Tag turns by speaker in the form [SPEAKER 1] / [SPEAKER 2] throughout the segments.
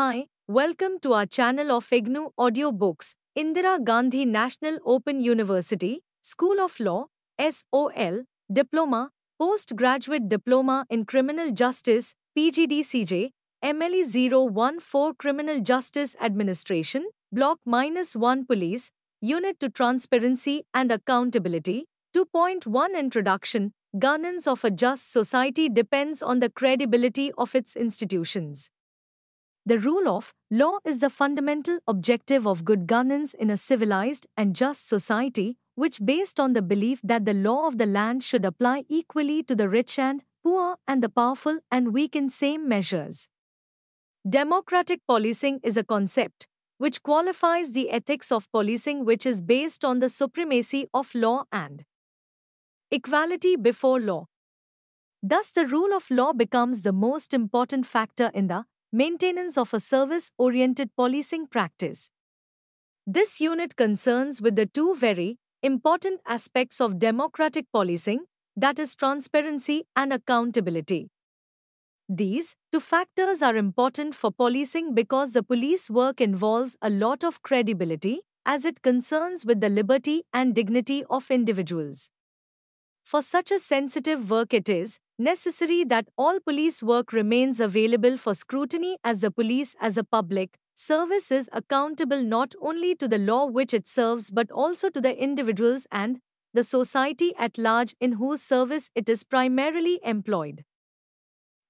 [SPEAKER 1] Hi, welcome to our channel of IGNU Audiobooks, Indira Gandhi National Open University, School of Law, SOL, Diploma, Postgraduate Diploma in Criminal Justice, PGDCJ, MLE 014 Criminal Justice Administration, Block 1 Police, Unit to Transparency and Accountability, 2.1 Introduction Governance of a just society depends on the credibility of its institutions. The rule of law is the fundamental objective of good governance in a civilized and just society, which, based on the belief that the law of the land should apply equally to the rich and poor and the powerful and weak in same measures. Democratic policing is a concept which qualifies the ethics of policing, which is based on the supremacy of law and equality before law. Thus, the rule of law becomes the most important factor in the maintenance of a service-oriented policing practice. This unit concerns with the two very important aspects of democratic policing, that is transparency and accountability. These two factors are important for policing because the police work involves a lot of credibility as it concerns with the liberty and dignity of individuals. For such a sensitive work it is necessary that all police work remains available for scrutiny as the police as a public service is accountable not only to the law which it serves but also to the individuals and the society at large in whose service it is primarily employed.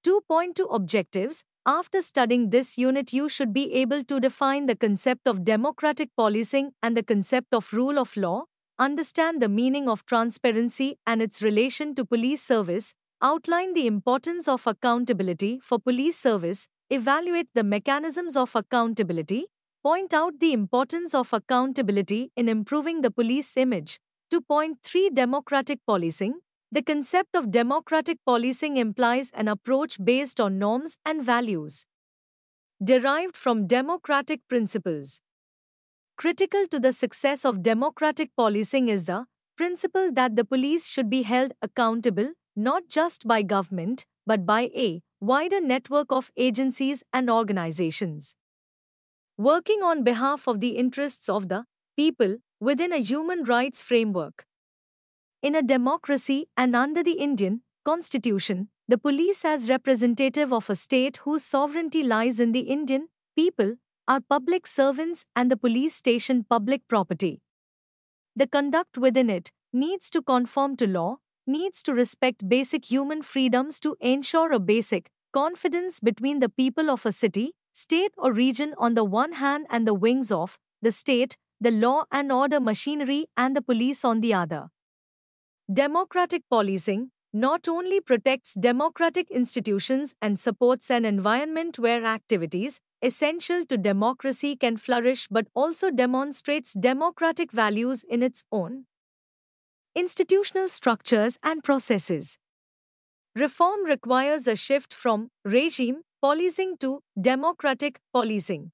[SPEAKER 1] 2.2 Objectives After studying this unit, you should be able to define the concept of democratic policing and the concept of rule of law, understand the meaning of transparency and its relation to police service, outline the importance of accountability for police service, evaluate the mechanisms of accountability, point out the importance of accountability in improving the police image. 2.3 Democratic policing. The concept of democratic policing implies an approach based on norms and values derived from democratic principles. Critical to the success of democratic policing is the principle that the police should be held accountable not just by government, but by a wider network of agencies and organizations. Working on behalf of the interests of the people within a human rights framework. In a democracy and under the Indian Constitution, the police, as representative of a state whose sovereignty lies in the Indian people, are public servants and the police station public property. The conduct within it needs to conform to law needs to respect basic human freedoms to ensure a basic confidence between the people of a city, state, or region on the one hand and the wings of the state, the law and order machinery, and the police on the other. Democratic policing not only protects democratic institutions and supports an environment where activities essential to democracy can flourish but also demonstrates democratic values in its own institutional structures and processes. Reform requires a shift from regime policing to democratic policing.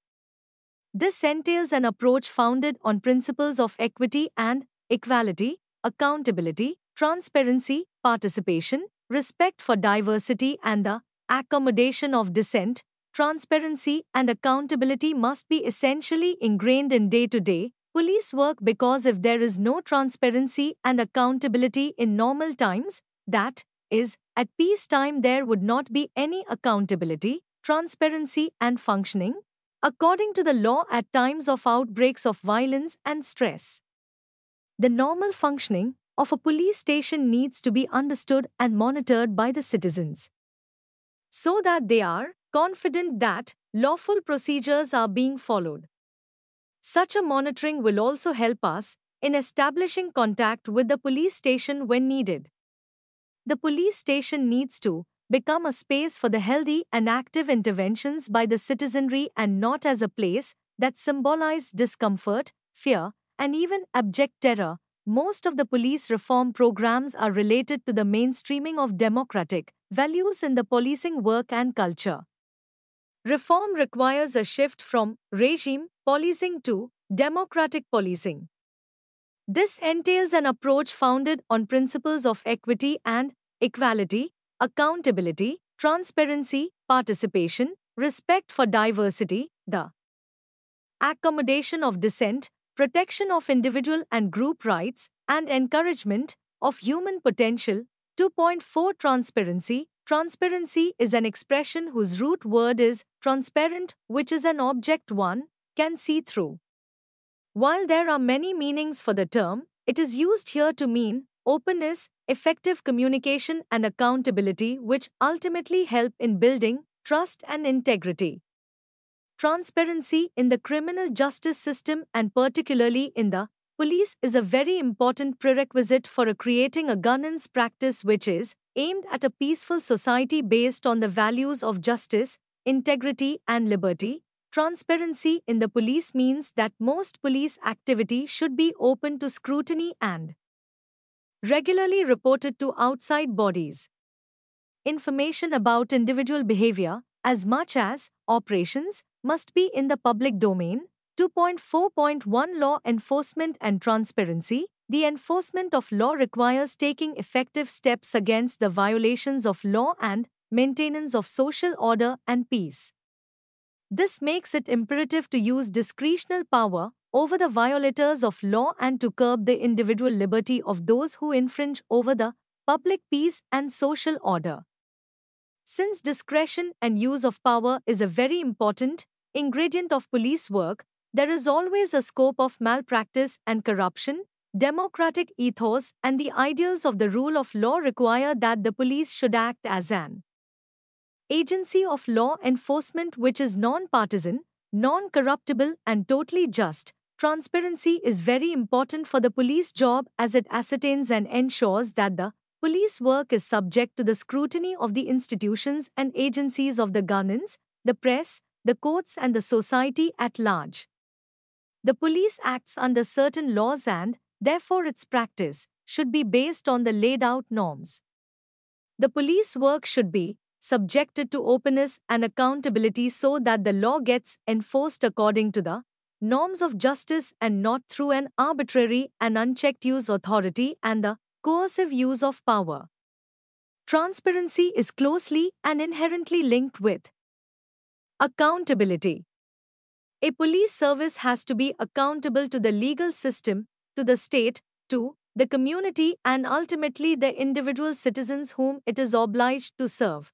[SPEAKER 1] This entails an approach founded on principles of equity and equality, accountability, transparency, participation, respect for diversity, and the accommodation of dissent. Transparency and accountability must be essentially ingrained in day to day police work because if there is no transparency and accountability in normal times, that is, at peacetime there would not be any accountability, transparency, and functioning, according to the law at times of outbreaks of violence and stress. The normal functioning of a police station needs to be understood and monitored by the citizens so that they are confident that lawful procedures are being followed. Such a monitoring will also help us in establishing contact with the police station when needed. The police station needs to become a space for the healthy and active interventions by the citizenry and not as a place that symbolizes discomfort, fear, and even abject terror. Most of the police reform programs are related to the mainstreaming of democratic values in the policing work and culture. Reform requires a shift from regime policing to democratic policing. This entails an approach founded on principles of equity and equality, accountability, transparency, participation, respect for diversity, the accommodation of dissent, protection of individual and group rights, and encouragement of human potential. 2.4 Transparency, Transparency is an expression whose root word is transparent, which is an object one can see through. While there are many meanings for the term, it is used here to mean openness, effective communication, and accountability, which ultimately help in building trust and integrity. Transparency in the criminal justice system and particularly in the police is a very important prerequisite for creating a governance practice which is aimed at a peaceful society based on the values of justice, integrity, and liberty. Transparency in the police means that most police activity should be open to scrutiny and regularly reported to outside bodies. Information about individual behavior, as much as operations, must be in the public domain. 2.4.1 Law Enforcement and Transparency the enforcement of law requires taking effective steps against the violations of law and maintenance of social order and peace. This makes it imperative to use discretional power over the violators of law and to curb the individual liberty of those who infringe over the public peace and social order. Since discretion and use of power is a very important ingredient of police work, there is always a scope of malpractice and corruption democratic ethos and the ideals of the rule of law require that the police should act as an agency of law enforcement which is non-partisan, non-corruptible and totally just. Transparency is very important for the police job as it ascertains and ensures that the police work is subject to the scrutiny of the institutions and agencies of the governance, the press, the courts and the society at large. The police acts under certain laws and, Therefore, its practice should be based on the laid out norms. The police work should be subjected to openness and accountability so that the law gets enforced according to the norms of justice and not through an arbitrary and unchecked use authority and the coercive use of power. Transparency is closely and inherently linked with accountability. A police service has to be accountable to the legal system to the state, to the community, and ultimately the individual citizens whom it is obliged to serve.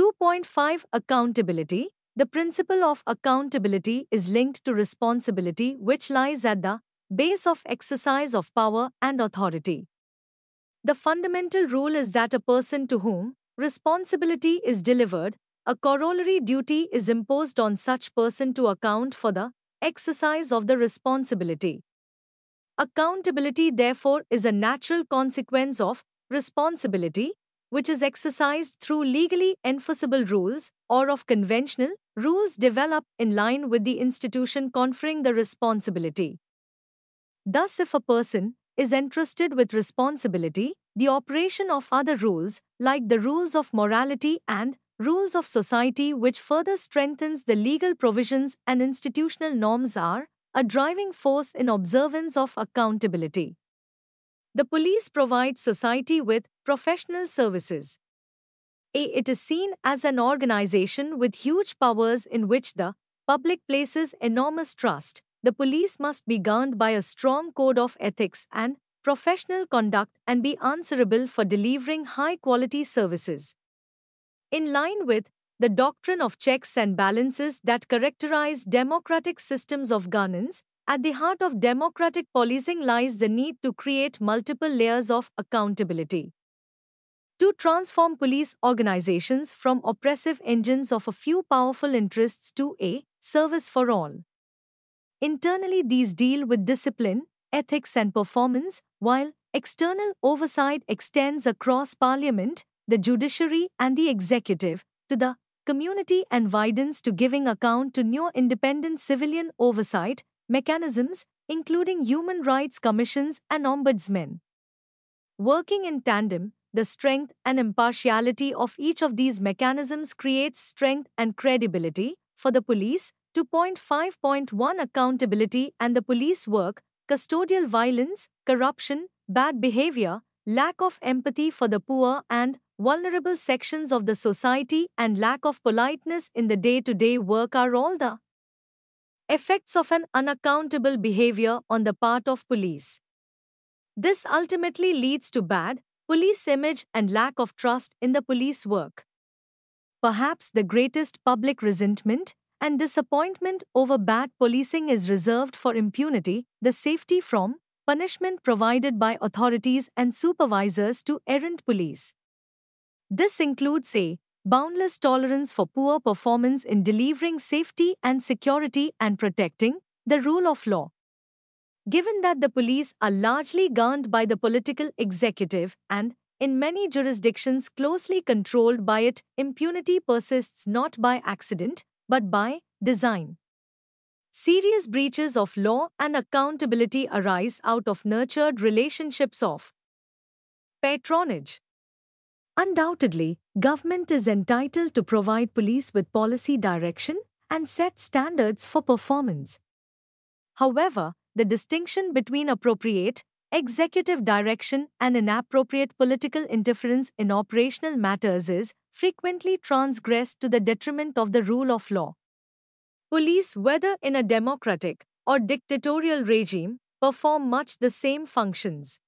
[SPEAKER 1] 2.5 Accountability The principle of accountability is linked to responsibility, which lies at the base of exercise of power and authority. The fundamental rule is that a person to whom responsibility is delivered, a corollary duty is imposed on such person to account for the exercise of the responsibility. Accountability, therefore, is a natural consequence of responsibility, which is exercised through legally enforceable rules or of conventional rules developed in line with the institution conferring the responsibility. Thus, if a person is entrusted with responsibility, the operation of other rules, like the rules of morality and rules of society, which further strengthens the legal provisions and institutional norms, are a driving force in observance of accountability. The police provide society with professional services. A. It is seen as an organization with huge powers in which the public places enormous trust. The police must be governed by a strong code of ethics and professional conduct and be answerable for delivering high quality services. In line with the doctrine of checks and balances that characterize democratic systems of governance, at the heart of democratic policing lies the need to create multiple layers of accountability. To transform police organizations from oppressive engines of a few powerful interests to a service for all. Internally, these deal with discipline, ethics, and performance, while external oversight extends across parliament, the judiciary, and the executive to the community and widens to giving account to new independent civilian oversight mechanisms, including human rights commissions and ombudsmen. Working in tandem, the strength and impartiality of each of these mechanisms creates strength and credibility for the police. 2.5.1 Accountability and the police work, custodial violence, corruption, bad behavior, lack of empathy for the poor, and vulnerable sections of the society and lack of politeness in the day to day work are all the effects of an unaccountable behavior on the part of police. This ultimately leads to bad police image and lack of trust in the police work. Perhaps the greatest public resentment and disappointment over bad policing is reserved for impunity, the safety from punishment provided by authorities and supervisors to errant police. This includes a boundless tolerance for poor performance in delivering safety and security and protecting the rule of law. Given that the police are largely governed by the political executive and, in many jurisdictions, closely controlled by it, impunity persists not by accident but by design. Serious breaches of law and accountability arise out of nurtured relationships of patronage, Undoubtedly, government is entitled to provide police with policy direction and set standards for performance. However, the distinction between appropriate, executive direction and inappropriate political interference in operational matters is frequently transgressed to the detriment of the rule of law. Police, whether in a democratic or dictatorial regime, perform much the same functions.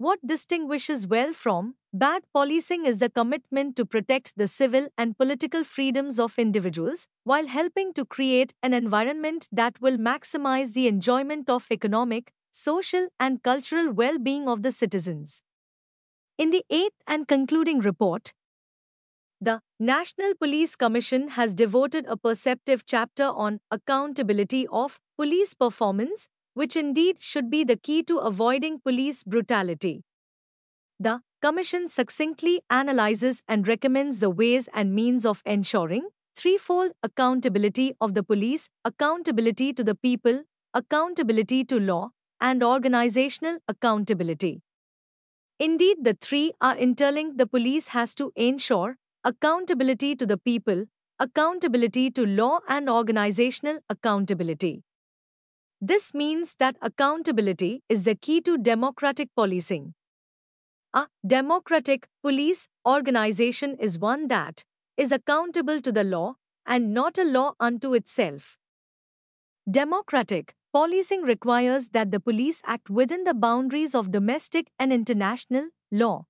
[SPEAKER 1] What distinguishes well from bad policing is the commitment to protect the civil and political freedoms of individuals while helping to create an environment that will maximize the enjoyment of economic, social, and cultural well being of the citizens. In the eighth and concluding report, the National Police Commission has devoted a perceptive chapter on accountability of police performance which indeed should be the key to avoiding police brutality. The Commission succinctly analyzes and recommends the ways and means of ensuring threefold accountability of the police, accountability to the people, accountability to law, and organizational accountability. Indeed, the three are interlinked. The police has to ensure accountability to the people, accountability to law, and organizational accountability. This means that accountability is the key to democratic policing. A democratic police organization is one that is accountable to the law and not a law unto itself. Democratic policing requires that the police act within the boundaries of domestic and international law.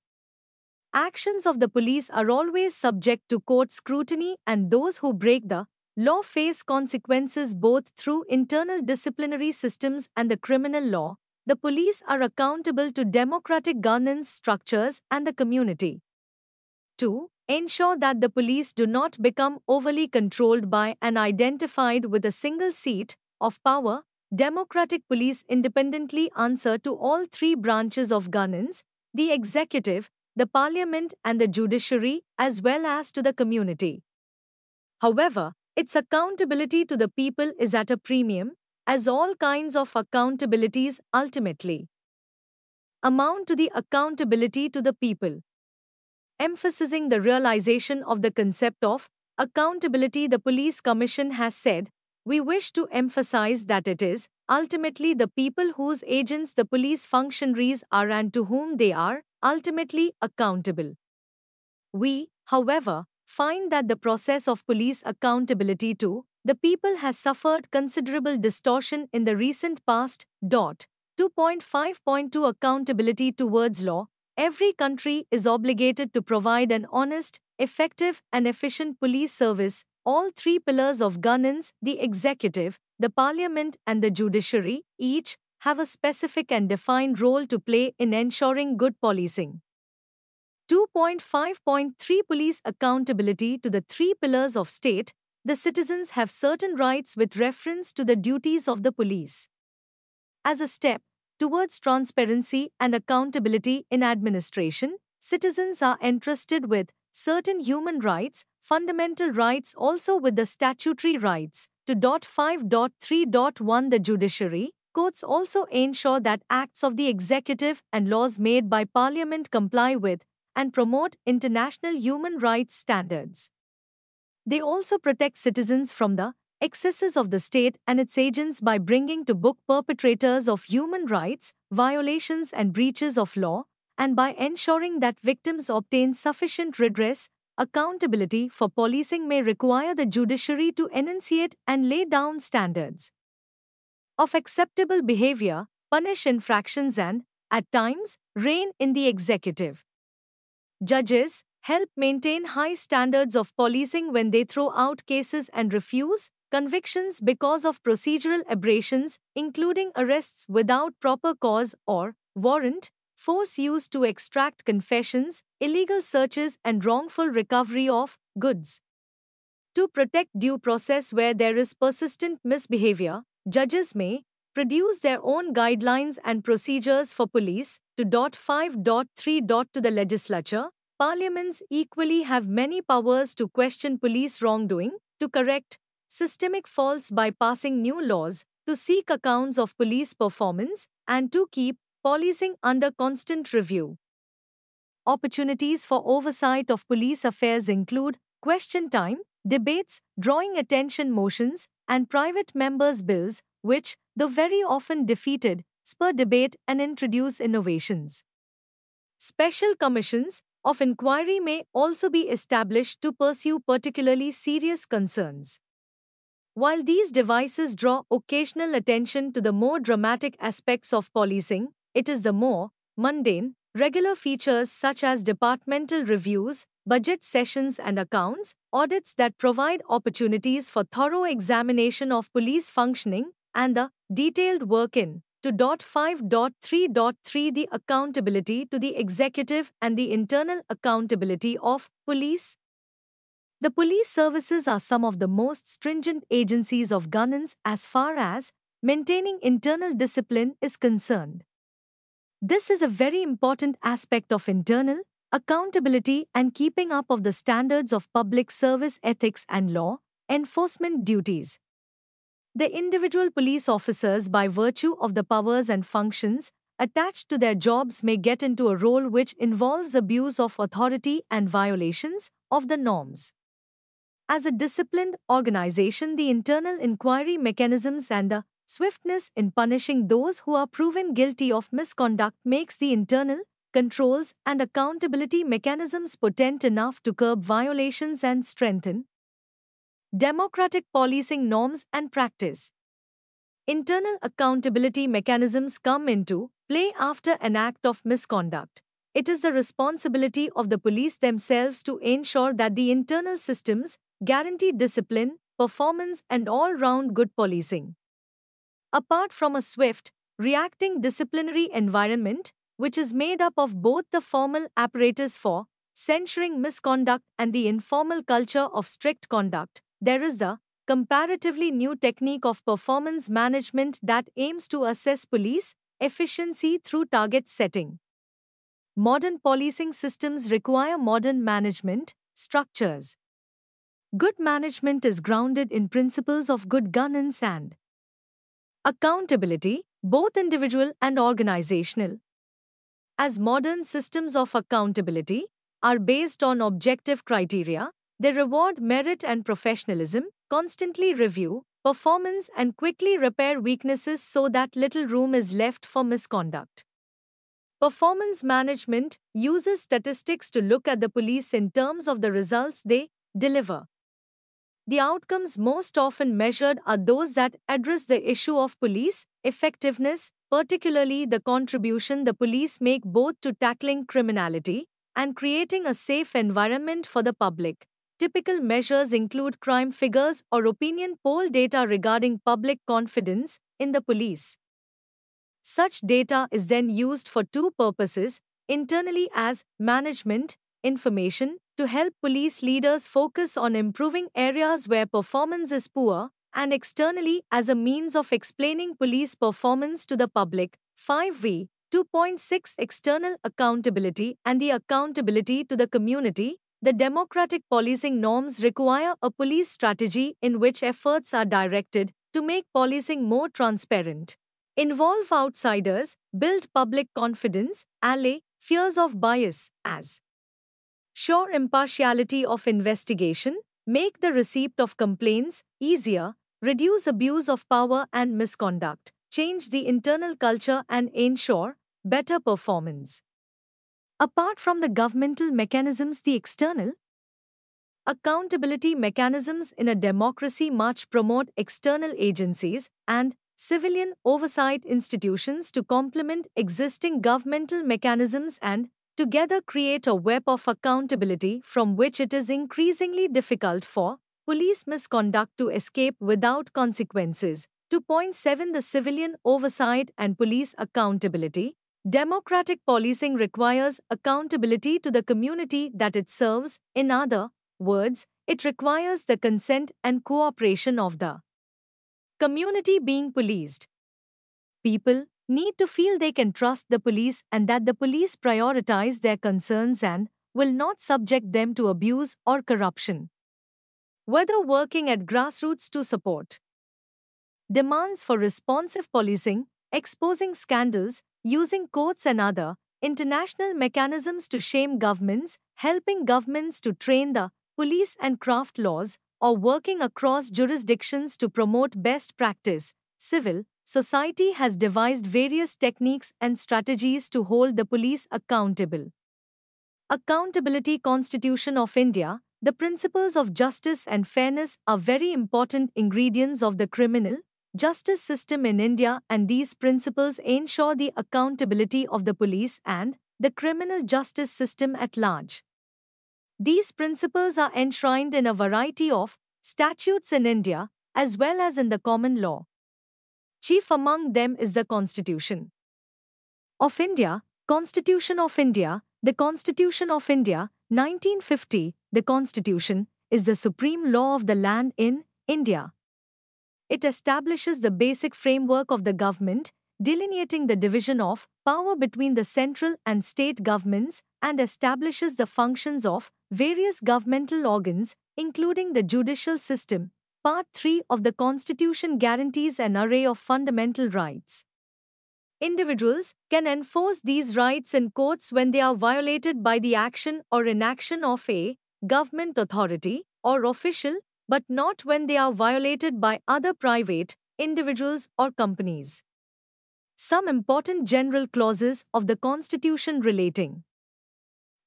[SPEAKER 1] Actions of the police are always subject to court scrutiny, and those who break the law face consequences both through internal disciplinary systems and the criminal law. The police are accountable to democratic governance structures and the community. 2. Ensure that the police do not become overly controlled by and identified with a single seat of power. Democratic police independently answer to all three branches of governance the executive, the parliament, and the judiciary, as well as to the community. However, its accountability to the people is at a premium, as all kinds of accountabilities ultimately amount to the accountability to the people. Emphasizing the realization of the concept of accountability, the Police Commission has said, We wish to emphasize that it is ultimately the people whose agents the police functionaries are and to whom they are ultimately accountable. We, however, find that the process of police accountability to the people has suffered considerable distortion in the recent past. 2.5.2 Accountability towards law. Every country is obligated to provide an honest, effective, and efficient police service. All three pillars of governance, the executive, the parliament, and the judiciary, each have a specific and defined role to play in ensuring good policing. 2.5.3 Police accountability to the three pillars of state, the citizens have certain rights with reference to the duties of the police. As a step towards transparency and accountability in administration, citizens are entrusted with certain human rights, fundamental rights also with the statutory rights. To dot 5.3.1 the judiciary, courts also ensure that acts of the executive and laws made by parliament comply with and promote international human rights standards. They also protect citizens from the excesses of the state and its agents by bringing to book perpetrators of human rights violations and breaches of law, and by ensuring that victims obtain sufficient redress. Accountability for policing may require the judiciary to enunciate and lay down standards of acceptable behavior, punish infractions, and, at times, rein in the executive. Judges help maintain high standards of policing when they throw out cases and refuse convictions because of procedural aberrations, including arrests without proper cause or warrant, force used to extract confessions, illegal searches, and wrongful recovery of goods. To protect due process where there is persistent misbehavior, judges may produce their own guidelines and procedures for police, to dot 5.3. To the legislature, parliaments equally have many powers to question police wrongdoing, to correct systemic faults by passing new laws, to seek accounts of police performance, and to keep policing under constant review. Opportunities for oversight of police affairs include question time, debates, drawing attention motions, and private members' bills, which, though very often defeated, spur debate and introduce innovations. Special commissions of inquiry may also be established to pursue particularly serious concerns. While these devices draw occasional attention to the more dramatic aspects of policing, it is the more mundane, regular features such as departmental reviews, budget sessions and accounts, audits that provide opportunities for thorough examination of police functioning, and the detailed work in to .5.3.3 the accountability to the executive and the internal accountability of police. The police services are some of the most stringent agencies of governance as far as maintaining internal discipline is concerned. This is a very important aspect of internal accountability and keeping up of the standards of public service ethics and law enforcement duties the individual police officers, by virtue of the powers and functions attached to their jobs, may get into a role which involves abuse of authority and violations of the norms. As a disciplined organization, the internal inquiry mechanisms and the swiftness in punishing those who are proven guilty of misconduct makes the internal controls and accountability mechanisms potent enough to curb violations and strengthen democratic policing norms and practice. Internal accountability mechanisms come into play after an act of misconduct. It is the responsibility of the police themselves to ensure that the internal systems guarantee discipline, performance, and all round good policing. Apart from a swift, reacting disciplinary environment, which is made up of both the formal apparatus for censuring misconduct and the informal culture of strict conduct, there is the comparatively new technique of performance management that aims to assess police efficiency through target setting. Modern policing systems require modern management structures. Good management is grounded in principles of good governance and accountability, both individual and organizational. As modern systems of accountability are based on objective criteria, they reward merit and professionalism, constantly review performance and quickly repair weaknesses so that little room is left for misconduct. Performance management uses statistics to look at the police in terms of the results they deliver. The outcomes most often measured are those that address the issue of police effectiveness, particularly the contribution the police make both to tackling criminality and creating a safe environment for the public. Typical measures include crime figures or opinion poll data regarding public confidence in the police. Such data is then used for two purposes internally as management information to help police leaders focus on improving areas where performance is poor, and externally as a means of explaining police performance to the public. 5V 2.6 External accountability and the accountability to the community the democratic policing norms require a police strategy in which efforts are directed to make policing more transparent. Involve outsiders, build public confidence, allay fears of bias as sure impartiality of investigation, make the receipt of complaints easier, reduce abuse of power and misconduct, change the internal culture and ensure better performance. Apart from the governmental mechanisms, the external accountability mechanisms in a democracy much promote external agencies and civilian oversight institutions to complement existing governmental mechanisms and together create a web of accountability from which it is increasingly difficult for police misconduct to escape without consequences. 2.7 The civilian oversight and police accountability Democratic policing requires accountability to the community that it serves, in other words, it requires the consent and cooperation of the community being policed. People need to feel they can trust the police and that the police prioritize their concerns and will not subject them to abuse or corruption. Whether working at grassroots to support demands for responsive policing, exposing scandals, using courts and other international mechanisms to shame governments, helping governments to train the police and craft laws, or working across jurisdictions to promote best practice, civil society has devised various techniques and strategies to hold the police accountable. Accountability Constitution of India The principles of justice and fairness are very important ingredients of the criminal, justice system in India and these principles ensure the accountability of the police and the criminal justice system at large. These principles are enshrined in a variety of statutes in India as well as in the common law. Chief among them is the Constitution of India, Constitution of India, the Constitution of India, 1950, the Constitution, is the supreme law of the land in India. It establishes the basic framework of the government, delineating the division of power between the central and state governments and establishes the functions of various governmental organs, including the judicial system. Part 3 of the Constitution guarantees an array of fundamental rights. Individuals can enforce these rights in courts when they are violated by the action or inaction of a government authority or official but not when they are violated by other private, individuals, or companies. Some important general clauses of the Constitution relating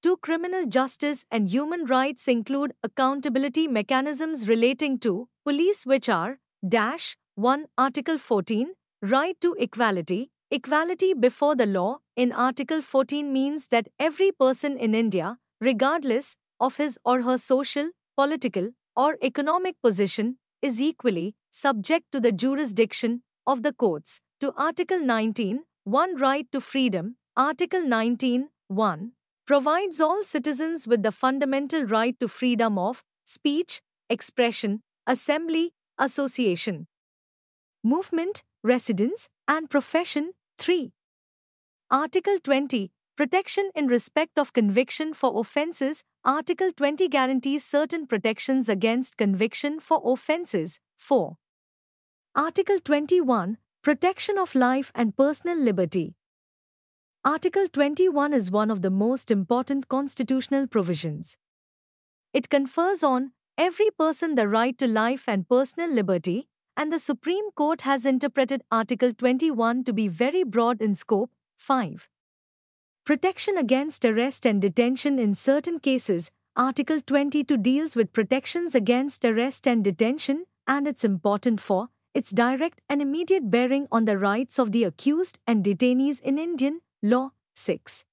[SPEAKER 1] to criminal justice and human rights include accountability mechanisms relating to police, which are dash 1 Article 14, right to equality. Equality before the law in Article 14 means that every person in India, regardless of his or her social, political, or economic position is equally subject to the jurisdiction of the courts to Article 19, 1 Right to Freedom, Article 19, 1 provides all citizens with the fundamental right to freedom of speech, expression, assembly, association, movement, residence, and profession. 3. Article 20 Protection in respect of conviction for offences Article 20 guarantees certain protections against conviction for offences. 4. Article 21 Protection of life and personal liberty. Article 21 is one of the most important constitutional provisions. It confers on every person the right to life and personal liberty, and the Supreme Court has interpreted Article 21 to be very broad in scope. 5. Protection against arrest and detention in certain cases, Article 22 deals with protections against arrest and detention, and it's important for its direct and immediate bearing on the rights of the accused and detainees in Indian law. 6.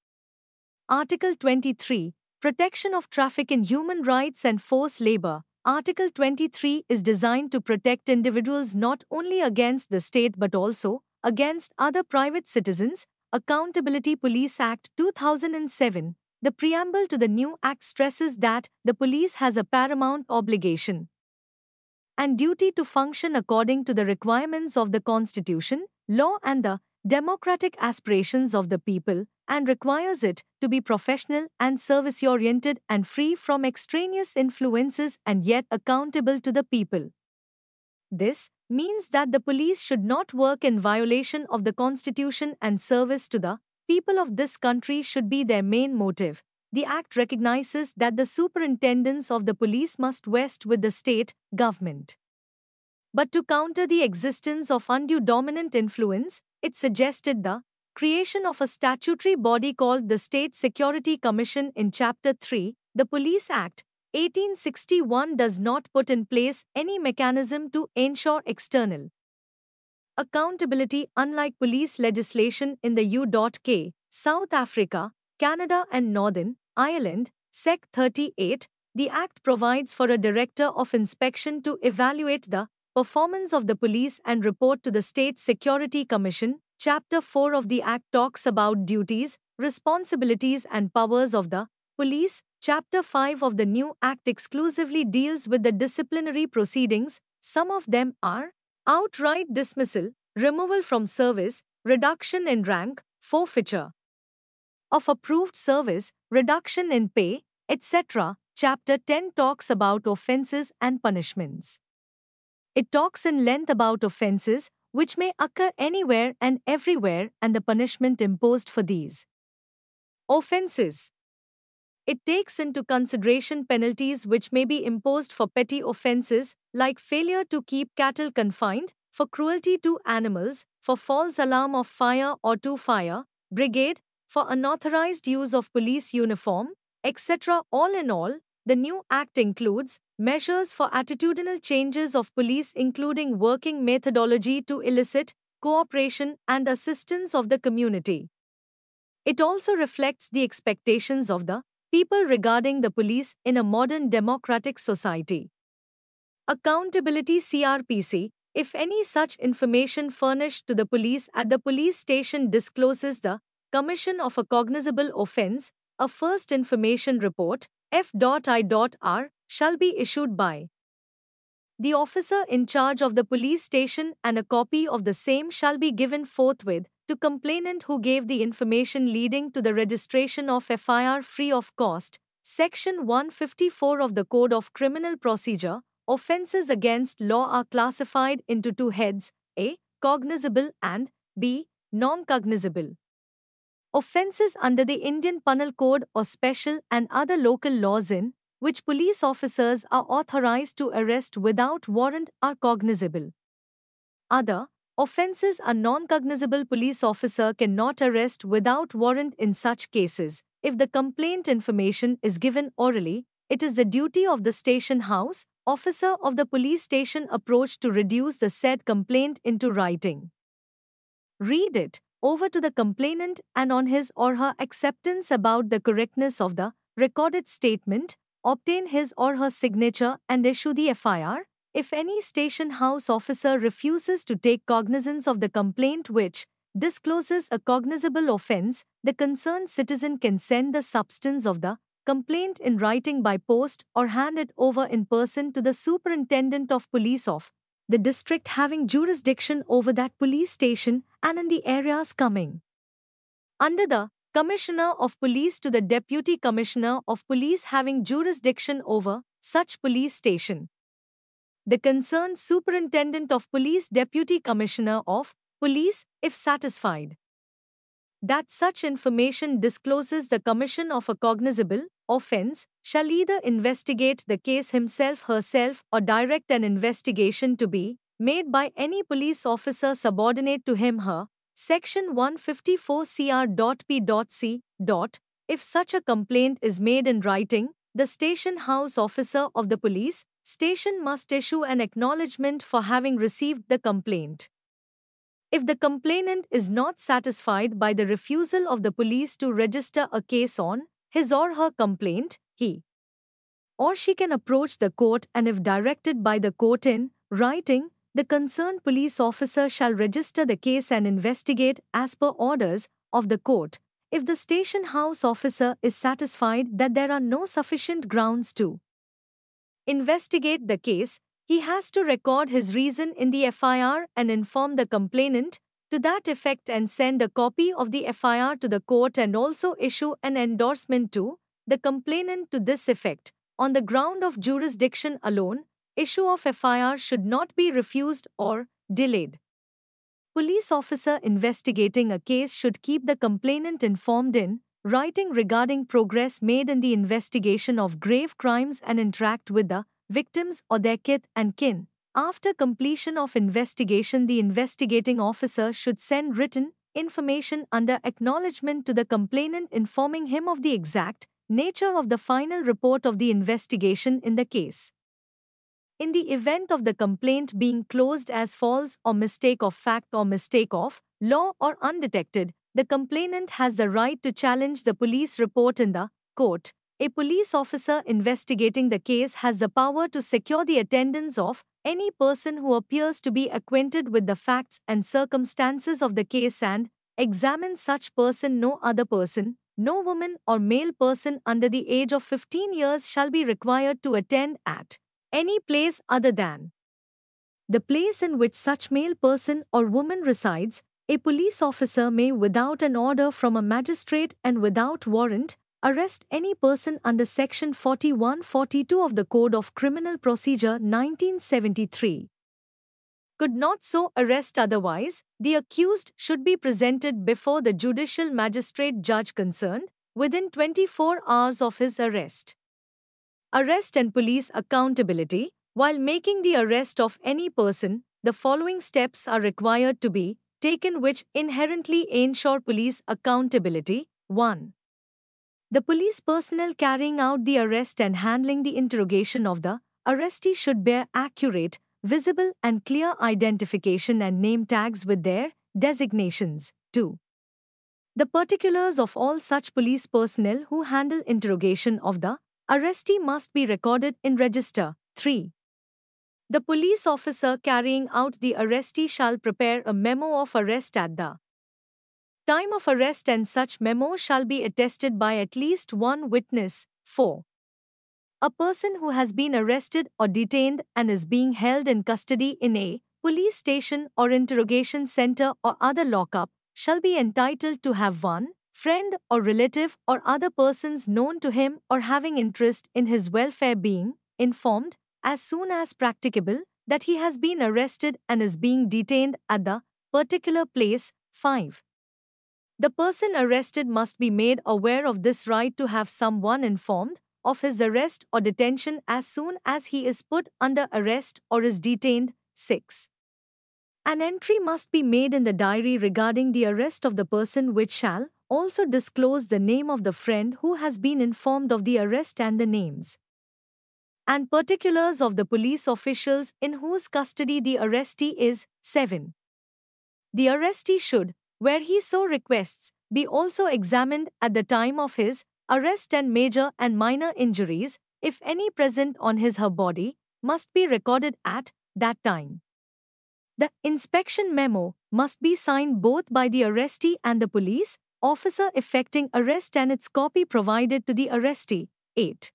[SPEAKER 1] Article 23 Protection of Traffic in Human Rights and Forced Labor. Article 23 is designed to protect individuals not only against the state but also against other private citizens, Accountability Police Act 2007, the preamble to the new act stresses that the police has a paramount obligation and duty to function according to the requirements of the Constitution, law, and the democratic aspirations of the people, and requires it to be professional and service oriented and free from extraneous influences and yet accountable to the people. This means that the police should not work in violation of the Constitution and service to the people of this country should be their main motive. The Act recognizes that the superintendence of the police must vest with the state government. But to counter the existence of undue dominant influence, it suggested the creation of a statutory body called the State Security Commission in Chapter 3, the Police Act, 1861 does not put in place any mechanism to ensure external accountability unlike police legislation in the U.K., South Africa, Canada and Northern Ireland, Sec 38, the Act provides for a Director of Inspection to evaluate the performance of the police and report to the State Security Commission. Chapter 4 of the Act talks about duties, responsibilities and powers of the police, Chapter 5 of the new Act exclusively deals with the disciplinary proceedings. Some of them are outright dismissal, removal from service, reduction in rank, forfeiture of approved service, reduction in pay, etc. Chapter 10 talks about offenses and punishments. It talks in length about offenses, which may occur anywhere and everywhere, and the punishment imposed for these offenses. It takes into consideration penalties which may be imposed for petty offences like failure to keep cattle confined, for cruelty to animals, for false alarm of fire or to fire, brigade, for unauthorized use of police uniform, etc. All in all, the new Act includes measures for attitudinal changes of police, including working methodology to elicit cooperation and assistance of the community. It also reflects the expectations of the people regarding the police in a modern democratic society. Accountability CRPC if any such information furnished to the police at the police station discloses the commission of a cognizable offence, a first information report, F.I.R., shall be issued by the officer in charge of the police station and a copy of the same shall be given forthwith to complainant who gave the information leading to the registration of FIR free of cost, Section 154 of the Code of Criminal Procedure, offences against law are classified into two heads A. Cognizable and B. Non cognizable. Offences under the Indian Penal Code or special and other local laws in which police officers are authorized to arrest without warrant are cognizable. Other Offences a non-cognizable police officer cannot arrest without warrant in such cases. If the complaint information is given orally, it is the duty of the station house, officer of the police station approach to reduce the said complaint into writing. Read it over to the complainant and on his or her acceptance about the correctness of the recorded statement, obtain his or her signature and issue the FIR, if any station house officer refuses to take cognizance of the complaint which discloses a cognizable offence, the concerned citizen can send the substance of the complaint in writing by post or hand it over in person to the superintendent of police of the district having jurisdiction over that police station and in the areas coming under the Commissioner of Police to the Deputy Commissioner of Police having jurisdiction over such police station the concerned Superintendent of Police Deputy Commissioner of Police, if satisfied that such information discloses the commission of a cognizable offence, shall either investigate the case himself herself or direct an investigation to be made by any police officer subordinate to him her, section 154 cr.p.c. If such a complaint is made in writing, the station house officer of the police station must issue an acknowledgement for having received the complaint. If the complainant is not satisfied by the refusal of the police to register a case on his or her complaint, he or she can approach the court and if directed by the court in writing, the concerned police officer shall register the case and investigate as per orders of the court if the station house officer is satisfied that there are no sufficient grounds to investigate the case, he has to record his reason in the FIR and inform the complainant to that effect and send a copy of the FIR to the court and also issue an endorsement to the complainant to this effect. On the ground of jurisdiction alone, issue of FIR should not be refused or delayed. Police officer investigating a case should keep the complainant informed in writing regarding progress made in the investigation of grave crimes and interact with the victims or their kith and kin. After completion of investigation, the investigating officer should send written information under acknowledgement to the complainant informing him of the exact nature of the final report of the investigation in the case. In the event of the complaint being closed as false or mistake of fact or mistake of law or undetected, the complainant has the right to challenge the police report in the court. A police officer investigating the case has the power to secure the attendance of any person who appears to be acquainted with the facts and circumstances of the case and examine such person no other person no woman or male person under the age of 15 years shall be required to attend at any place other than the place in which such male person or woman resides a police officer may, without an order from a magistrate and without warrant, arrest any person under Section 4142 of the Code of Criminal Procedure 1973. Could not so arrest otherwise, the accused should be presented before the judicial magistrate judge concerned within 24 hours of his arrest. Arrest and police accountability While making the arrest of any person, the following steps are required to be taken which inherently ensure police accountability. 1. The police personnel carrying out the arrest and handling the interrogation of the arrestee should bear accurate, visible, and clear identification and name tags with their designations. 2. The particulars of all such police personnel who handle interrogation of the arrestee must be recorded in register. 3. The police officer carrying out the arrestee shall prepare a memo of arrest at the time of arrest and such memo shall be attested by at least one witness. 4. A person who has been arrested or detained and is being held in custody in a police station or interrogation center or other lockup shall be entitled to have one friend or relative or other persons known to him or having interest in his welfare being informed as soon as practicable, that he has been arrested and is being detained at the particular place. 5. The person arrested must be made aware of this right to have someone informed of his arrest or detention as soon as he is put under arrest or is detained. 6. An entry must be made in the diary regarding the arrest of the person which shall also disclose the name of the friend who has been informed of the arrest and the names and particulars of the police officials in whose custody the arrestee is. 7. The arrestee should, where he so requests, be also examined at the time of his arrest and major and minor injuries, if any present on his her body, must be recorded at that time. The inspection memo must be signed both by the arrestee and the police officer effecting arrest and its copy provided to the arrestee. 8.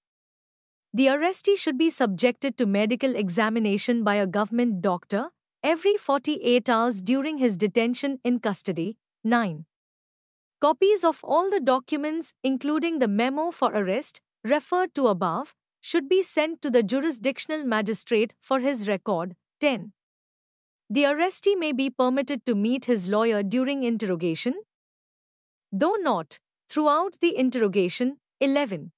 [SPEAKER 1] The arrestee should be subjected to medical examination by a government doctor every 48 hours during his detention in custody. 9. Copies of all the documents, including the memo for arrest, referred to above, should be sent to the jurisdictional magistrate for his record. 10. The arrestee may be permitted to meet his lawyer during interrogation, though not throughout the interrogation. 11.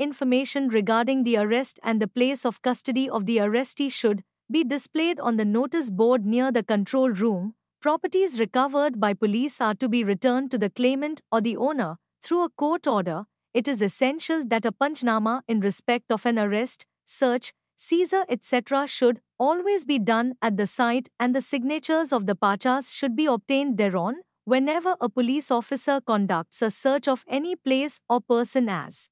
[SPEAKER 1] Information regarding the arrest and the place of custody of the arrestee should be displayed on the notice board near the control room. Properties recovered by police are to be returned to the claimant or the owner through a court order. It is essential that a panchnama in respect of an arrest, search, seizure, etc., should always be done at the site and the signatures of the pachas should be obtained thereon whenever a police officer conducts a search of any place or person as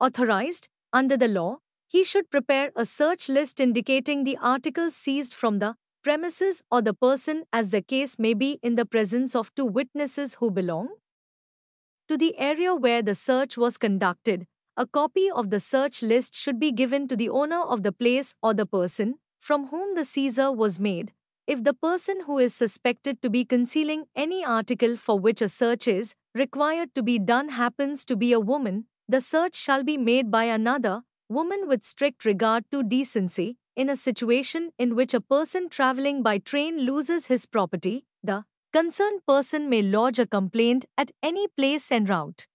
[SPEAKER 1] authorized, under the law, he should prepare a search list indicating the articles seized from the premises or the person as the case may be in the presence of two witnesses who belong to the area where the search was conducted. A copy of the search list should be given to the owner of the place or the person from whom the seizure was made. If the person who is suspected to be concealing any article for which a search is required to be done happens to be a woman, the search shall be made by another woman with strict regard to decency, in a situation in which a person traveling by train loses his property, the concerned person may lodge a complaint at any place en route.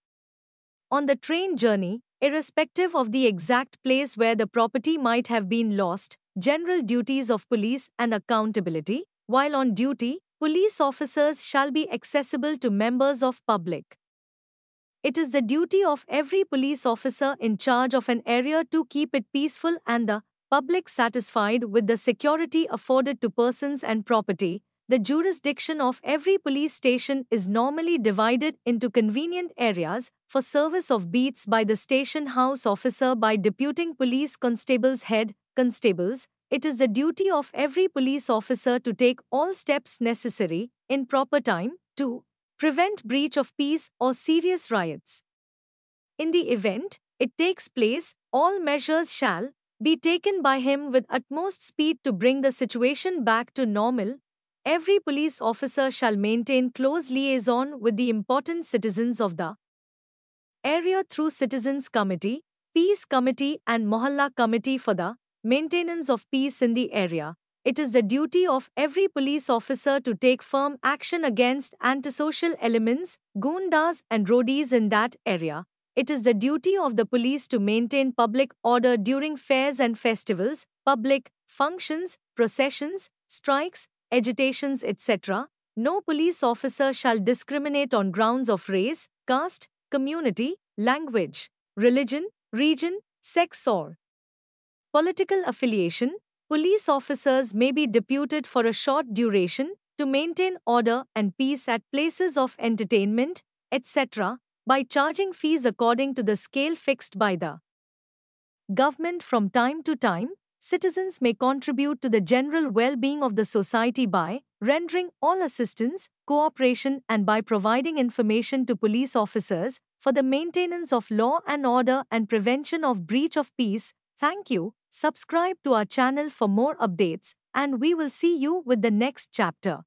[SPEAKER 1] On the train journey, irrespective of the exact place where the property might have been lost, general duties of police and accountability, while on duty, police officers shall be accessible to members of public. It is the duty of every police officer in charge of an area to keep it peaceful and the public satisfied with the security afforded to persons and property. The jurisdiction of every police station is normally divided into convenient areas for service of beats by the station house officer by deputing police constable's head, constables, it is the duty of every police officer to take all steps necessary, in proper time, to prevent breach of peace or serious riots. In the event it takes place, all measures shall be taken by him with utmost speed to bring the situation back to normal. Every police officer shall maintain close liaison with the important citizens of the area through Citizens Committee, Peace Committee, and Mohalla Committee for the maintenance of peace in the area it is the duty of every police officer to take firm action against antisocial elements, goondas, and roadies in that area. It is the duty of the police to maintain public order during fairs and festivals, public functions, processions, strikes, agitations, etc. No police officer shall discriminate on grounds of race, caste, community, language, religion, region, sex, or political affiliation, Police officers may be deputed for a short duration to maintain order and peace at places of entertainment, etc., by charging fees according to the scale fixed by the government from time to time. Citizens may contribute to the general well being of the society by rendering all assistance, cooperation, and by providing information to police officers for the maintenance of law and order and prevention of breach of peace. Thank you. Subscribe to our channel for more updates, and we will see you with the next chapter.